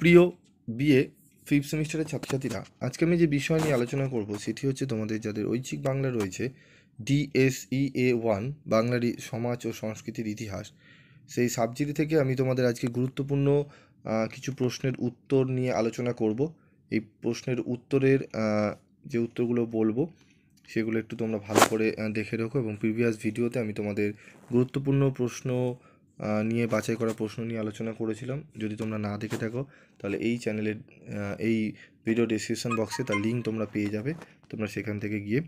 প্রিয় BA fifth সেমিস্টারের ছাত্রছাত্রীরা আজকে আমি যে বিষয় নিয়ে আলোচনা করব সেটি হচ্ছে তোমাদের যাদের ঐচ্ছিক বাংলা রয়েছে ডিএসই এ ওয়ান e বাংলারই সমাজ ও সংস্কৃতির ইতিহাস সেই সাবজেক্ট থেকে আমি তোমাদের আজকে গুরুত্বপূর্ণ কিছু প্রশ্নের উত্তর নিয়ে আলোচনা করব এই প্রশ্নের উত্তরের যে উত্তরগুলো বলবো সেগুলো একটু তোমরা ভালো করে দেখে রেখো এবং প্রিভিয়াস ভিডিওতে আমি তোমাদের গুরুত্বপূর্ণ প্রশ্ন নিয়ে বাছাই করা প্রশ্ন নিয়ে আলোচনা করেছিলাম যদি তোমরা না দেখে থাকো তাহলে এই চ্যানেলের এই ভিডিও ডিসক্রিপশান বক্সে তার লিঙ্ক তোমরা পেয়ে যাবে তোমরা সেখান থেকে গিয়ে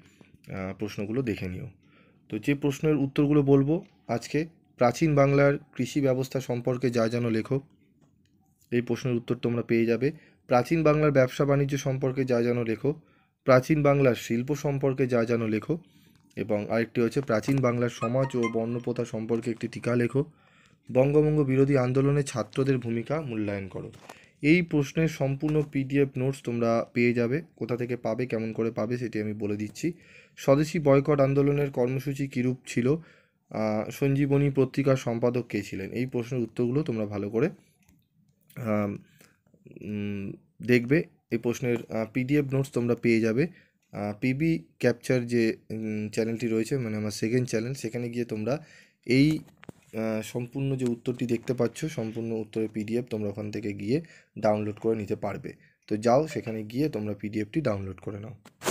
প্রশ্নগুলো দেখে নিও তো যে প্রশ্নের উত্তরগুলো বলবো আজকে প্রাচীন বাংলার কৃষি ব্যবস্থা সম্পর্কে যা জানো লেখো এই প্রশ্নের উত্তর তোমরা পেয়ে যাবে প্রাচীন বাংলার ব্যবসা বাণিজ্য সম্পর্কে যা জানো লেখো প্রাচীন বাংলার শিল্প সম্পর্কে যা জানো লেখো এবং আরেকটি হচ্ছে প্রাচীন বাংলার সমাজ ও বর্ণপ্রথা সম্পর্কে একটি টিকা লেখো বঙ্গভঙ্গ বিরোধী আন্দোলনে ছাত্রদের ভূমিকা মূল্যায়ন করো এই প্রশ্নের সম্পূর্ণ পিডিএফ নোটস তোমরা পেয়ে যাবে কোথা থেকে পাবে কেমন করে পাবে সেটি আমি বলে দিচ্ছি স্বদেশি বয়কট আন্দোলনের কর্মসূচি কীরূপ ছিল সঞ্জীবনী পত্রিকার সম্পাদক কে ছিলেন এই প্রশ্নের উত্তরগুলো তোমরা ভালো করে দেখবে এই প্রশ্নের পিডিএফ নোটস তোমরা পেয়ে যাবে পিবি ক্যাপচার যে চ্যানেলটি রয়েছে মানে আমার সেকেন্ড চ্যানেল সেখানে গিয়ে তোমরা এই সম্পূর্ণ যে উত্তরটি দেখতে পাচ্ছ সম্পূর্ণ উত্তরের পিডিএফ তোমরা ওখান থেকে গিয়ে ডাউনলোড করে নিতে পারবে তো যাও সেখানে গিয়ে তোমরা পিডিএফটি ডাউনলোড করে নাও